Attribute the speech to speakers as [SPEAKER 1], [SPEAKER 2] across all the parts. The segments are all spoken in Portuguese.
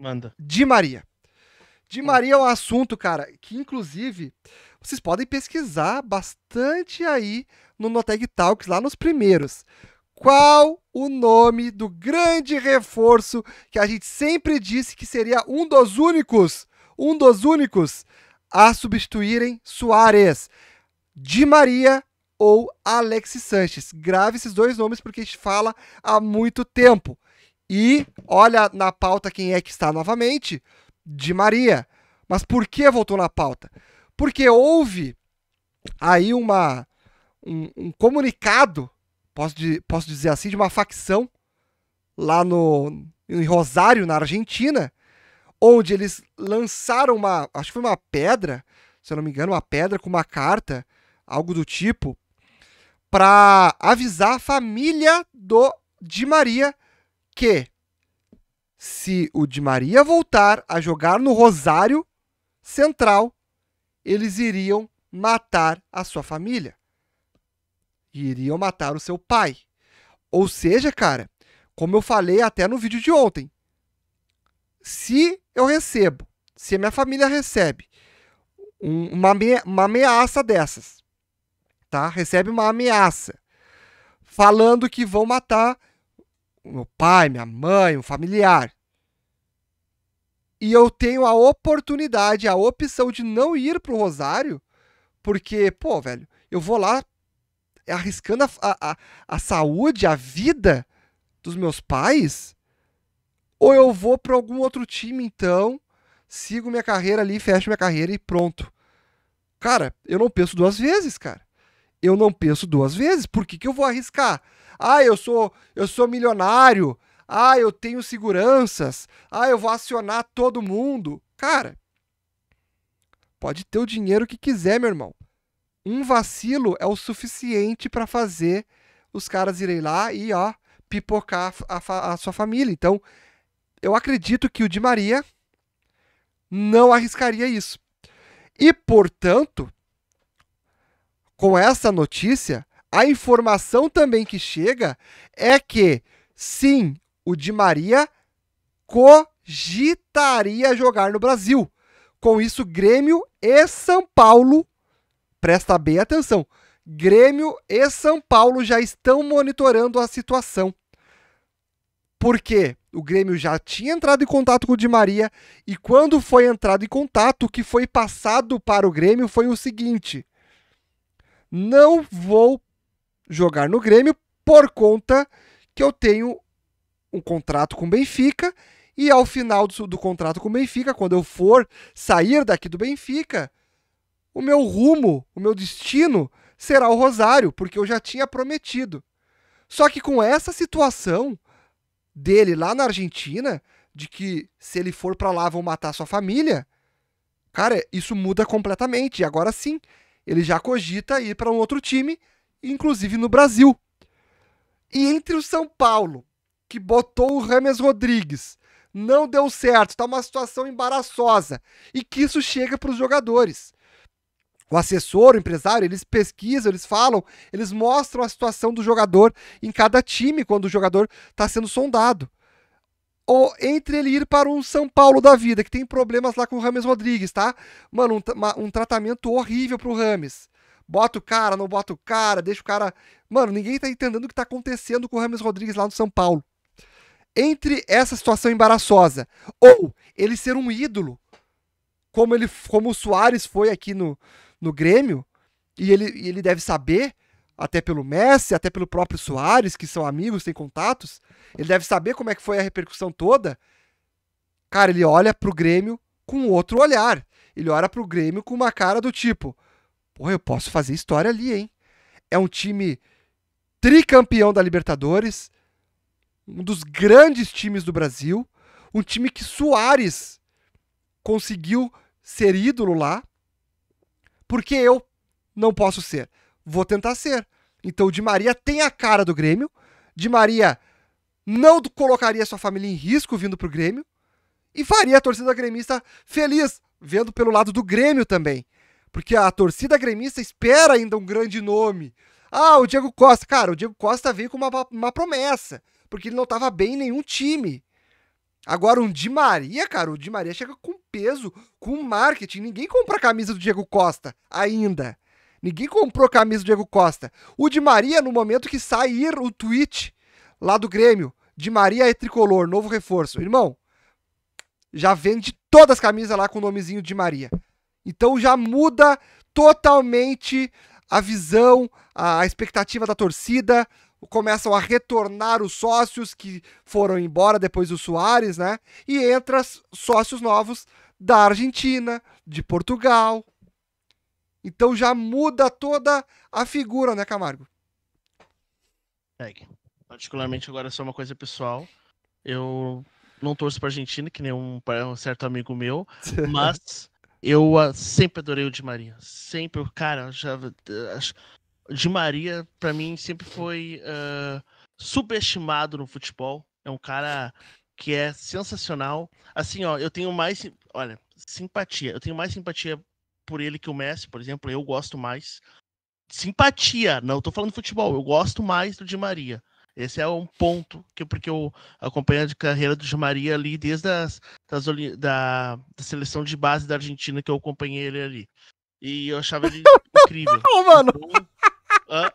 [SPEAKER 1] Manda.
[SPEAKER 2] de Maria. de hum. Maria é um assunto, cara, que inclusive vocês podem pesquisar bastante aí no Noteg Talks, lá nos primeiros. Qual o nome do grande reforço que a gente sempre disse que seria um dos únicos, um dos únicos a substituírem Soares? de Maria ou Alexis Sanches. Grave esses dois nomes porque a gente fala há muito tempo. E olha na pauta quem é que está novamente: de Maria. Mas por que voltou na pauta? Porque houve aí uma, um, um comunicado, posso, de, posso dizer assim, de uma facção lá no, em Rosário, na Argentina, onde eles lançaram uma, acho que foi uma pedra, se eu não me engano, uma pedra com uma carta, algo do tipo, para avisar a família do Di Maria que se o Di Maria voltar a jogar no Rosário Central, eles iriam matar a sua família. Iriam matar o seu pai. Ou seja, cara, como eu falei até no vídeo de ontem, se eu recebo, se a minha família recebe uma, uma ameaça dessas, tá? Recebe uma ameaça falando que vão matar meu pai, minha mãe, um familiar. E eu tenho a oportunidade, a opção de não ir pro Rosário, porque, pô, velho, eu vou lá arriscando a, a, a saúde, a vida dos meus pais, ou eu vou para algum outro time, então, sigo minha carreira ali, fecho minha carreira e pronto. Cara, eu não penso duas vezes, cara eu não penso duas vezes, por que, que eu vou arriscar? Ah, eu sou, eu sou milionário. Ah, eu tenho seguranças. Ah, eu vou acionar todo mundo. Cara, pode ter o dinheiro que quiser, meu irmão. Um vacilo é o suficiente para fazer os caras irem lá e, ó, pipocar a, a, a sua família. Então, eu acredito que o Di Maria não arriscaria isso. E, portanto, com essa notícia, a informação também que chega é que, sim, o Di Maria cogitaria jogar no Brasil. Com isso, Grêmio e São Paulo, presta bem atenção, Grêmio e São Paulo já estão monitorando a situação. Porque o Grêmio já tinha entrado em contato com o Di Maria e quando foi entrado em contato, o que foi passado para o Grêmio foi o seguinte: não vou jogar no Grêmio por conta que eu tenho um contrato com o Benfica e ao final do, do, contrato com o Benfica, quando eu for sair daqui do Benfica, o meu rumo, o meu destino será o Rosário, porque eu já tinha prometido. Só que com essa situação dele lá na Argentina, de que se ele for para lá vão matar sua família, cara, isso muda completamente. E agora sim, ele já cogita ir para um outro time, inclusive no Brasil. E entre o São Paulo, que botou o Rames Rodrigues, não deu certo, está uma situação embaraçosa, e que isso chega para os jogadores. O assessor, o empresário, eles pesquisam, eles falam, eles mostram a situação do jogador em cada time quando o jogador está sendo sondado ou entre ele ir para um São Paulo da vida, que tem problemas lá com o Rames Rodrigues, tá? Mano, um, uma, um tratamento horrível pro Rames. Bota o cara, não bota o cara, deixa o cara. Mano, ninguém tá entendendo o que tá acontecendo com o Rames Rodrigues lá no São Paulo. Entre essa situação embaraçosa ou ele ser um ídolo, como ele como o Soares foi aqui no, no Grêmio, e ele, e ele deve saber, até pelo Messi, até pelo próprio Soares, que são amigos, têm contatos. Ele deve saber como é que foi a repercussão toda. Cara, ele olha pro Grêmio com outro olhar. Ele olha pro Grêmio com uma cara do tipo: "Pô, eu posso fazer história ali, hein? É um time tricampeão da Libertadores, um dos grandes times do Brasil, um time que Soares conseguiu ser ídolo lá. Porque eu não posso ser vou tentar ser. Então o Di Maria tem a cara do Grêmio. Di Maria não colocaria sua família em risco vindo pro Grêmio. E faria a torcida gremista feliz, vendo pelo lado do Grêmio também. Porque a torcida gremista espera ainda um grande nome. Ah, o Diego Costa. Cara, o Diego Costa veio com uma, uma promessa. Porque ele não estava bem em nenhum time. Agora, um Di Maria, cara, o Di Maria chega com peso, com marketing. Ninguém compra a camisa do Diego Costa ainda. Ninguém comprou camisa do Diego Costa. O Di Maria, no momento que sair o tweet lá do Grêmio, Di Maria é tricolor, novo reforço. Irmão, já vende todas as camisas lá com o nomezinho Di Maria. Então já muda totalmente a visão, a expectativa da torcida. Começam a retornar os sócios que foram embora depois do Soares, né? E entra sócios novos da Argentina, de Portugal, então já muda toda a figura, né, Camargo?
[SPEAKER 1] Segue. É, particularmente agora só é uma coisa pessoal. Eu não torço pra Argentina, que nem um, um certo amigo meu, mas eu uh, sempre adorei o Di Maria. Sempre, cara, já, uh, Di Maria, pra mim, sempre foi uh, subestimado no futebol. É um cara que é sensacional. Assim, ó, eu tenho mais. Olha, simpatia. Eu tenho mais simpatia por ele que o Messi, por exemplo, eu gosto mais. Simpatia, não estou falando futebol, eu gosto mais do Di Maria. Esse é um ponto que porque eu acompanho a carreira do Di Maria ali desde as, das, da, da seleção de base da Argentina que eu acompanhei ele ali. E eu achava ele incrível. Oh mano. Então,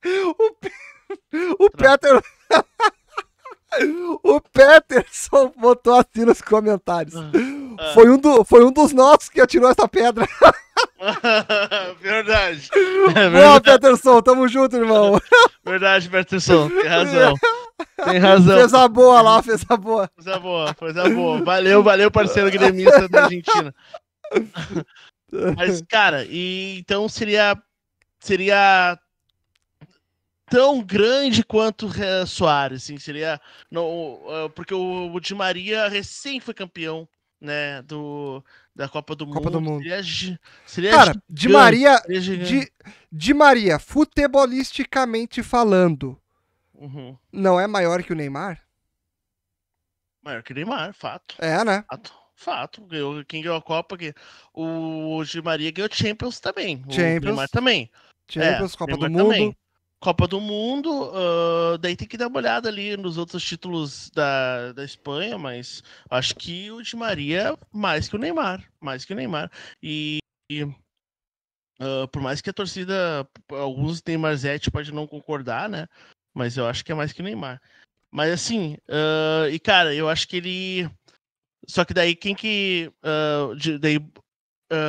[SPEAKER 2] Peter, o, o Peter. o Peterson botou assim nos comentários. Ah. Ah. foi, um do, foi um dos nossos que atirou essa pedra. verdade. Boa, é Peterson, tamo junto, irmão. Verdade, Peterson, tem razão. Tem razão. Fez a boa lá, fez
[SPEAKER 1] a boa. Fez a boa, fez a boa. Valeu, valeu, parceiro gremista da Argentina. Mas, cara, e, então seria seria tão grande quanto o Soares, assim, seria não, é, porque o, o Di Maria recém foi campeão né, do, da Copa do Copa Mundo. Do mundo. Seria, seria Cara, gigante, de Maria, de,
[SPEAKER 2] de Maria, futebolisticamente falando, uhum. não é maior que o Neymar?
[SPEAKER 1] Maior que o Neymar, fato. É, né? Fato. Fato, ganhou, quem ganhou a Copa, que, o Di Maria ganhou Champions também. Champions. O Neymar também. É, Champions, é, Copa Neymar do Mundo. Também. Copa do Mundo, uh, daí tem que dar uma olhada ali nos outros títulos da, da Espanha, mas acho que o Di Maria mais que o Neymar, mais que o Neymar. E, e uh, por mais que a torcida, alguns Neymarzete pode não concordar, né? Mas eu acho que é mais que o Neymar. Mas assim, uh, e cara, eu acho que ele. Só que daí quem que. daí,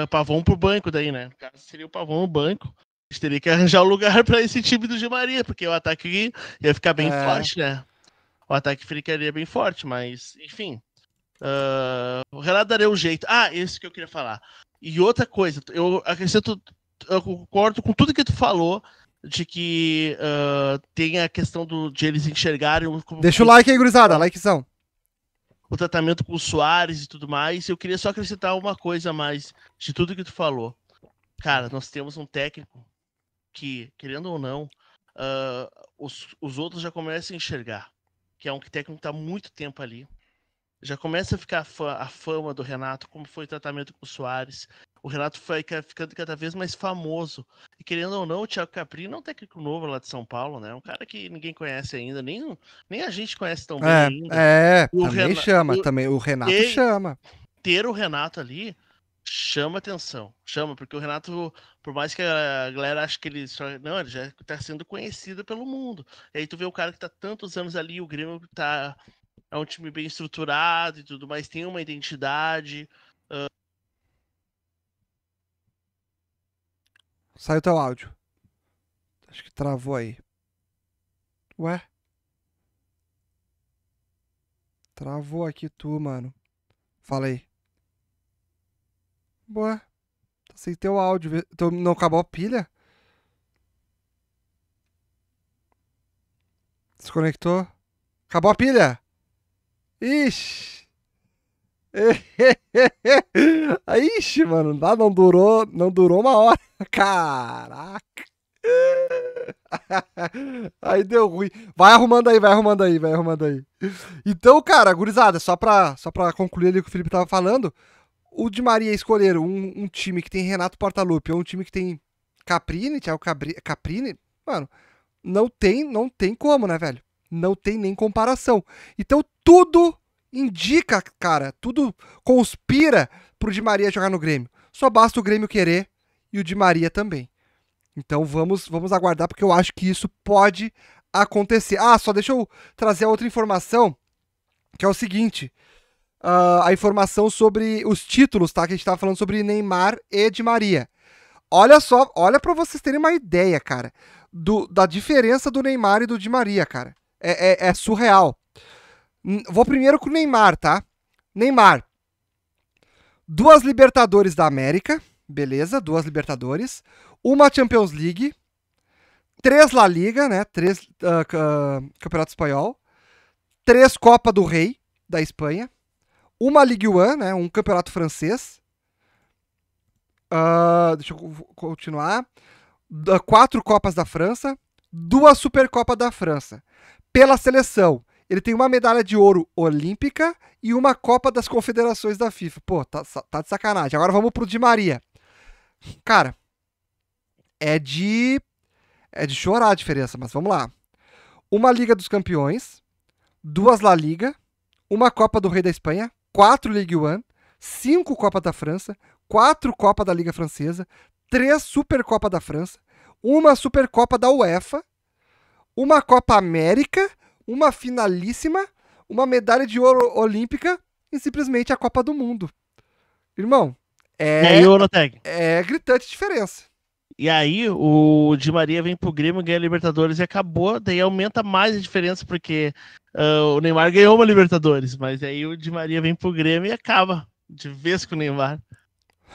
[SPEAKER 1] Pavão pro banco, daí, né? O cara seria o Pavão no banco. A gente teria que arranjar um lugar para esse time do Di Maria, porque o ataque ia ficar bem é. forte, né? O ataque ficaria bem forte, mas, enfim. Uh, o Renato daria um jeito. Ah, esse que eu queria falar. E outra coisa, eu acrescento, eu concordo com tudo que tu falou de que uh, tem a questão do, de eles enxergarem. Como, Deixa o like aí,
[SPEAKER 2] gurizada, likezão.
[SPEAKER 1] O tratamento com o Soares e tudo mais. Eu queria só acrescentar uma coisa a mais de tudo que tu falou. Cara, nós temos um técnico que, querendo ou não, uh, os, os outros já começam a enxergar, que é um técnico que está muito tempo ali. Já começa a ficar a, fã, a fama do Renato, como foi o tratamento com o Soares. O Renato foi ficando cada vez mais famoso. E querendo ou não, o Thiago Capri não é um técnico novo lá de São Paulo, né? Um cara que ninguém conhece ainda, nem, nem a gente conhece tão é, bem ainda. É, o também Renato, chama, o, também. O Renato chama. Ter o Renato ali chama atenção, chama, porque o Renato, por mais que a galera ache que ele só. Não, ele já está sendo conhecido pelo mundo. E aí tu vê o cara que está tantos anos ali, o Grêmio tá. É um time bem estruturado e tudo mais, tem uma identidade. Uh...
[SPEAKER 2] Saiu teu áudio. Acho que travou aí. Ué? Travou aqui tu, mano. Fala aí. Boa. tô sem teu áudio. tô não acabou a pilha? Desconectou? Acabou a pilha! Ixi! Ixi, mano, não, não durou, não durou uma hora. Caraca! aí deu ruim. Vai arrumando aí, vai arrumando aí, vai arrumando aí. Então, cara, gurizada, só pra, só pra concluir ali o que o Felipe tava falando, o Di Maria escolher um, um, time que tem Renato Portaluppi ou um time que tem Caprini, Thiago Caprini, mano, não tem, não tem como, né, velho? Não tem nem comparação. Então tudo indica, cara, tudo conspira pro Di Maria jogar no Grêmio. Só basta o Grêmio querer e o Di Maria também. Então vamos, vamos aguardar porque eu acho que isso pode acontecer. Ah, só deixa eu trazer outra informação, que é o seguinte, uh, a informação sobre os títulos, tá? Que a gente tava falando sobre Neymar e Di Maria. Olha só, olha para vocês terem uma ideia, cara, do, da diferença do Neymar e do Di Maria, cara. É, é, é surreal. Hum, vou primeiro com o Neymar, tá? Neymar. Duas Libertadores da América, beleza? Duas Libertadores. Uma Champions League. Três La Liga, né? Três uh, uh, Campeonato Espanhol. Três Copa do Rei da Espanha uma Ligue 1, né, um campeonato francês. Uh, deixa eu continuar. quatro Copas da França, duas Supercopa da França. Pela seleção, ele tem uma medalha de ouro olímpica e uma Copa das Confederações da FIFA. Pô, tá, tá de sacanagem. Agora vamos pro Di Maria. Cara, é de. É de chorar a diferença, mas vamos lá. Uma Liga dos Campeões, duas La Liga, uma Copa do Rei da Espanha, 4 Ligue 1, 5 Copa da França, 4 Copa da Liga Francesa, 3 Supercopa da França, uma Supercopa da UEFA, uma Copa América, uma finalíssima, uma medalha de ouro olímpica e simplesmente a Copa do Mundo. Irmão, é,
[SPEAKER 1] é, gritante diferença. E aí o Di Maria vem pro Grêmio, ganha a Libertadores e acabou, daí aumenta mais a diferença, porque uh, o Neymar ganhou uma Libertadores, mas aí o Di Maria vem pro Grêmio e acaba de vez com o Neymar.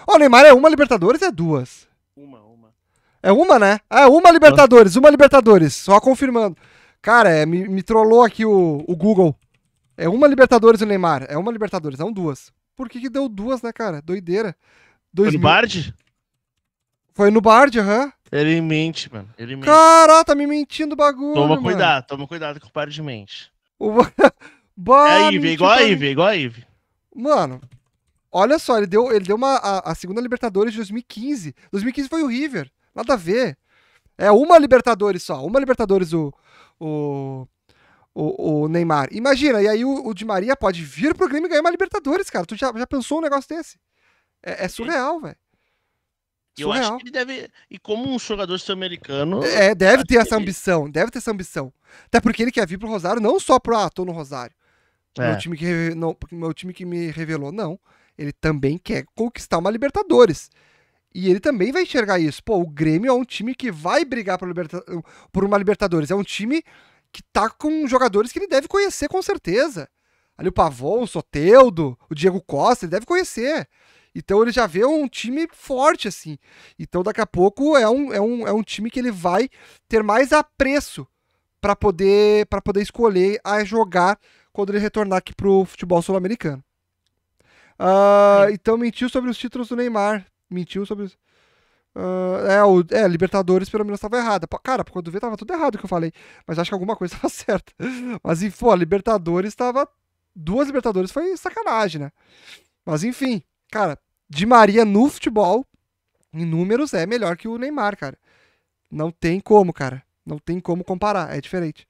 [SPEAKER 2] Ó, oh, o Neymar é uma Libertadores é duas? Uma, uma. É uma, né? Ah, é uma Libertadores, uma Libertadores, só confirmando. Cara, é, me, me trollou aqui o, o Google. É uma Libertadores o Neymar, é uma Libertadores, não duas. Por que, que deu duas, né, cara? Doideira. Dois Foi foi no Bard, aham.
[SPEAKER 1] Ele mente, mano. Ele mente. Caraca,
[SPEAKER 2] tá me mentindo o bagulho. Toma mano. cuidado,
[SPEAKER 1] toma cuidado com o par
[SPEAKER 2] de mente. O... bah, é a Ivy, é igual a Ivy, é igual a Ivy. Mano, olha só, ele deu, ele deu uma, a, a, segunda Libertadores de 2015. 2015 foi o River, nada a ver. É uma Libertadores só, uma Libertadores o, o, o, o Neymar. Imagina, e aí o, o Di Maria pode vir pro Grêmio e ganhar uma Libertadores, cara. Tu já, já pensou um negócio desse? É, é surreal, velho. Surreal. Eu acho que
[SPEAKER 1] ele deve. E como um jogador sul-americano. É, deve
[SPEAKER 2] ter essa ambição, ele... deve ter essa ambição. Até porque ele quer vir pro Rosário, não só pro ah, no Rosário. É. Meu, time que, não, meu time que me revelou, não. Ele também quer conquistar uma Libertadores. E ele também vai enxergar isso. Pô, o Grêmio é um time que vai brigar por, liberta... por uma Libertadores. É um time que tá com jogadores que ele deve conhecer com certeza. Ali o Pavon, o Soteudo, o Diego Costa, ele deve conhecer. Então ele já vê um time forte, assim. Então daqui a pouco é um, é um, é um time que ele vai ter mais apreço para poder, pra poder escolher a jogar quando ele retornar aqui pro futebol sul-americano. Uh, então mentiu sobre os títulos do Neymar. Mentiu sobre os. Uh, é, o, é, Libertadores pelo menos estava errada. Cara, quando vê tava tudo errado o que eu falei. Mas acho que alguma coisa estava certa. Mas enfim, pô, Libertadores estava. Duas Libertadores foi sacanagem, né? Mas enfim. Cara, Di Maria no futebol, em números, é melhor que o Neymar, cara. Não tem como, cara. Não tem como comparar. É diferente.